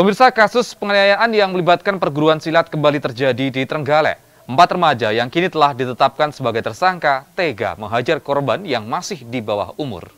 Pemirsa kasus penganiayaan yang melibatkan perguruan silat kembali terjadi di Trenggalek. Empat remaja yang kini telah ditetapkan sebagai tersangka tega menghajar korban yang masih di bawah umur.